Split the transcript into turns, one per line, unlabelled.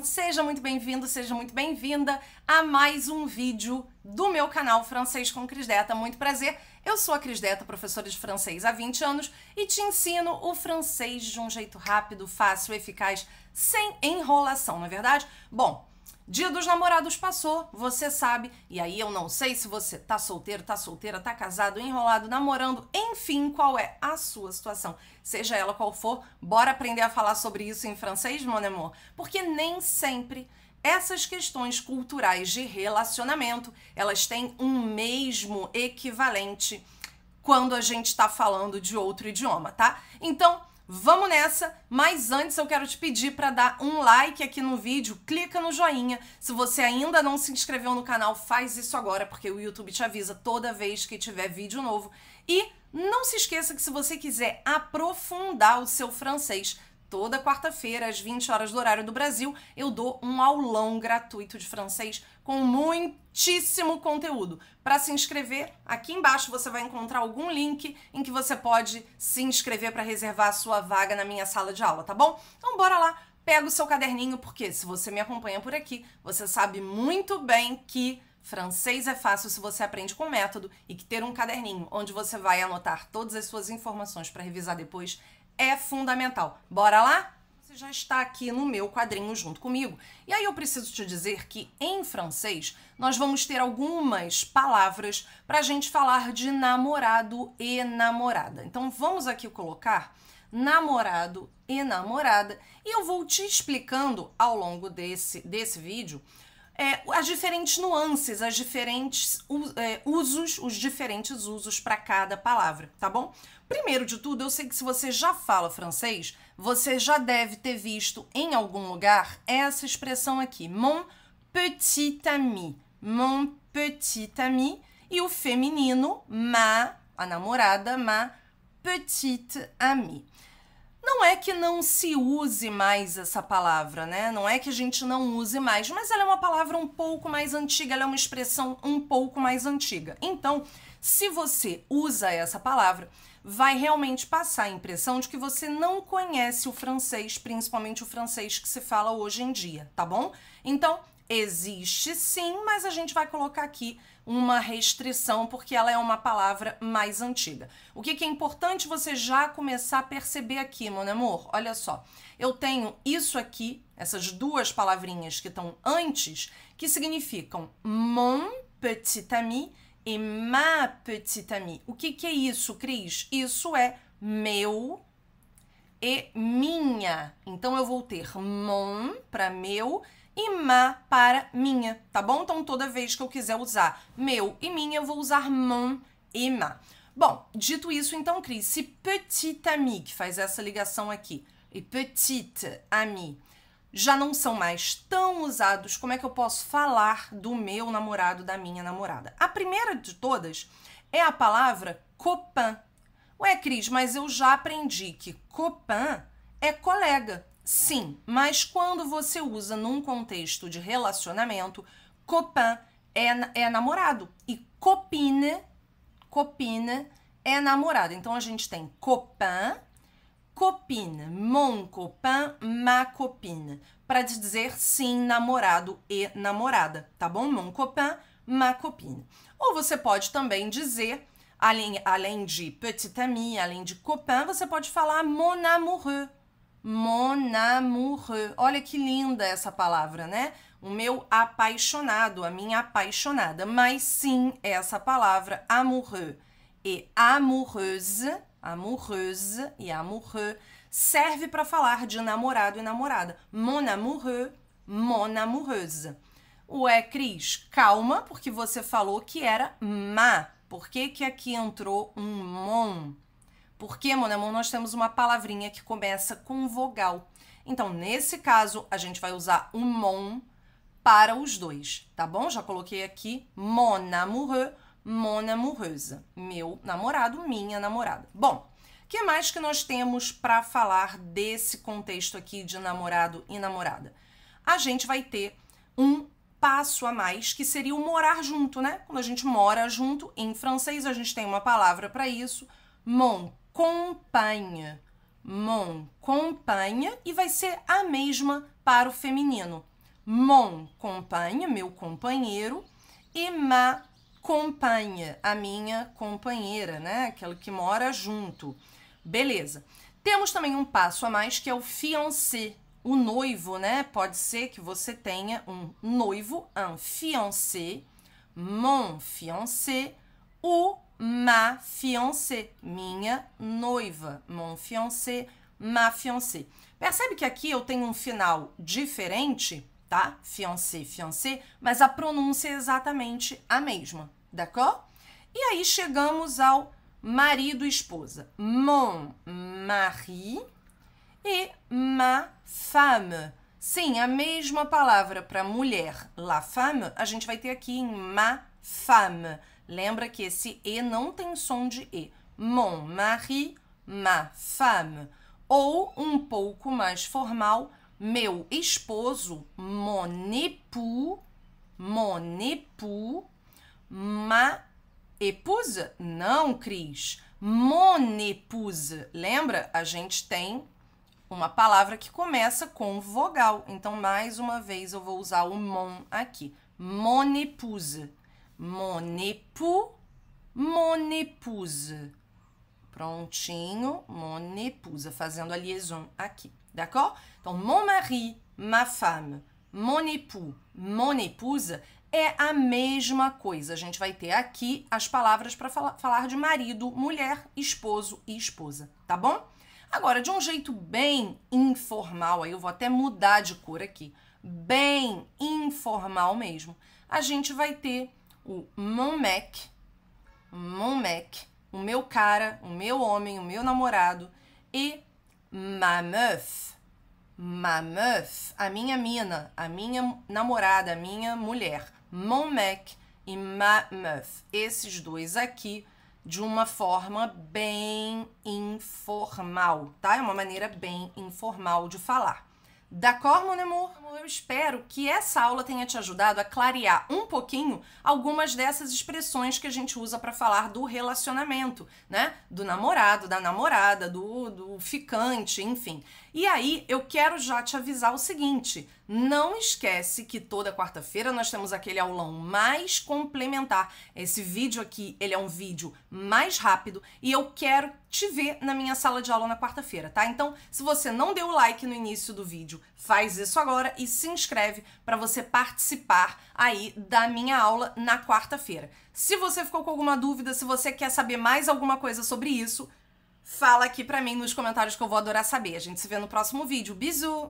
seja muito bem-vindo, seja muito bem-vinda a mais um vídeo do meu canal Francês com Cris Deta. Muito prazer, eu sou a Cris Deta, professora de francês há 20 anos e te ensino o francês de um jeito rápido, fácil, eficaz, sem enrolação, não é verdade? Bom, Dia dos Namorados passou, você sabe, e aí eu não sei se você tá solteiro, tá solteira, tá casado, enrolado, namorando, enfim, qual é a sua situação. Seja ela qual for, bora aprender a falar sobre isso em francês, mon amour, porque nem sempre essas questões culturais de relacionamento, elas têm um mesmo equivalente quando a gente está falando de outro idioma, tá? Então, Vamos nessa, mas antes eu quero te pedir para dar um like aqui no vídeo, clica no joinha. Se você ainda não se inscreveu no canal, faz isso agora, porque o YouTube te avisa toda vez que tiver vídeo novo. E não se esqueça que se você quiser aprofundar o seu francês, toda quarta-feira, às 20 horas do horário do Brasil, eu dou um aulão gratuito de francês com muitíssimo conteúdo. Para se inscrever, aqui embaixo você vai encontrar algum link em que você pode se inscrever para reservar a sua vaga na minha sala de aula, tá bom? Então bora lá, pega o seu caderninho, porque se você me acompanha por aqui, você sabe muito bem que Francês é fácil se você aprende com método e que ter um caderninho onde você vai anotar todas as suas informações para revisar depois é fundamental. Bora lá? Você já está aqui no meu quadrinho junto comigo. E aí eu preciso te dizer que em francês nós vamos ter algumas palavras para a gente falar de namorado e namorada. Então vamos aqui colocar namorado e namorada e eu vou te explicando ao longo desse, desse vídeo é, as diferentes nuances, as diferentes é, usos, os diferentes usos para cada palavra, tá bom? Primeiro de tudo, eu sei que se você já fala francês, você já deve ter visto em algum lugar essa expressão aqui, mon petit ami, mon petit ami, e o feminino ma, a namorada, ma petite amie. Não é que não se use mais essa palavra, né? Não é que a gente não use mais, mas ela é uma palavra um pouco mais antiga, ela é uma expressão um pouco mais antiga. Então, se você usa essa palavra, vai realmente passar a impressão de que você não conhece o francês, principalmente o francês que se fala hoje em dia, tá bom? Então, existe sim, mas a gente vai colocar aqui uma restrição, porque ela é uma palavra mais antiga. O que, que é importante você já começar a perceber aqui, meu amor? Olha só, eu tenho isso aqui, essas duas palavrinhas que estão antes, que significam mon petit ami e ma petit ami. O que, que é isso, Cris? Isso é meu e minha. Então eu vou ter mon para meu e ma para minha, tá bom? Então toda vez que eu quiser usar meu e minha, eu vou usar mon e ma. Bom, dito isso, então, Cris, se petit ami, que faz essa ligação aqui, e petite ami, já não são mais tão usados, como é que eu posso falar do meu namorado, da minha namorada? A primeira de todas é a palavra copain. Ué, Cris, mas eu já aprendi que copain é colega. Sim, mas quando você usa num contexto de relacionamento, copain é, é namorado e copine, copine é namorado. Então a gente tem copain, copine, mon copain, ma copine, para dizer sim, namorado e namorada, tá bom? Mon copain, ma copine. Ou você pode também dizer, além, além de petit ami, além de copain, você pode falar mon amoureux Mon amoureux. Olha que linda essa palavra, né? O meu apaixonado, a minha apaixonada. Mas sim, essa palavra amoureux e amoureuse, amoureuse e amoureux serve para falar de namorado e namorada. Mon amoureux, mon amoureuse. Ué, Cris, calma, porque você falou que era ma. Por que, que aqui entrou um mon? Porque, mon amour, nós temos uma palavrinha que começa com vogal. Então, nesse caso, a gente vai usar um mon para os dois, tá bom? Já coloquei aqui mon amoureux, mon amoureuse, meu namorado, minha namorada. Bom, que mais que nós temos para falar desse contexto aqui de namorado e namorada? A gente vai ter um passo a mais que seria o morar junto, né? Quando a gente mora junto, em francês a gente tem uma palavra para isso, mon compagne. Mon compagne e vai ser a mesma para o feminino. Mon compagne, meu companheiro, e ma compagne, a minha companheira, né? Aquela que mora junto. Beleza. Temos também um passo a mais que é o fiancé, o noivo, né? Pode ser que você tenha um noivo, un fiancé, mon fiancé, o ma fiancée, minha noiva, mon fiancé, ma fiancée. Percebe que aqui eu tenho um final diferente, tá? Fiancé, fiancé, mas a pronúncia é exatamente a mesma, d'accord? E aí chegamos ao marido e esposa. Mon mari e ma femme. Sim, a mesma palavra para mulher, la femme, a gente vai ter aqui em ma femme. Lembra que esse E não tem som de E. Mon mari, ma femme. Ou, um pouco mais formal, meu esposo, mon époux, mon époux, ma épouse? Não, Cris. Mon épouse. Lembra? A gente tem uma palavra que começa com vogal. Então, mais uma vez, eu vou usar o mon aqui. Mon épouse mon époux, mon épouse. Prontinho, mon épouse, fazendo a liaison aqui, d'accord? Então, mon mari, ma femme, mon époux, mon épouse é a mesma coisa. A gente vai ter aqui as palavras para fala falar de marido, mulher, esposo e esposa, tá bom? Agora, de um jeito bem informal, aí eu vou até mudar de cor aqui, bem informal mesmo, a gente vai ter o mon mec, mon mec, o meu cara, o meu homem, o meu namorado e ma meuf, ma meuf, a minha mina, a minha namorada, a minha mulher. Mon mec e ma meuf. Esses dois aqui de uma forma bem informal, tá? É uma maneira bem informal de falar. D'accord, mon amour? Eu espero que essa aula tenha te ajudado a clarear um pouquinho algumas dessas expressões que a gente usa para falar do relacionamento, né? Do namorado, da namorada, do, do ficante, enfim. E aí, eu quero já te avisar o seguinte: não esquece que toda quarta-feira nós temos aquele aulão mais complementar. Esse vídeo aqui, ele é um vídeo mais rápido e eu quero te ver na minha sala de aula na quarta-feira, tá? Então, se você não deu o like no início do vídeo, faz isso agora e se inscreve para você participar aí da minha aula na quarta-feira. Se você ficou com alguma dúvida, se você quer saber mais alguma coisa sobre isso, fala aqui para mim nos comentários que eu vou adorar saber. A gente se vê no próximo vídeo. Bisu!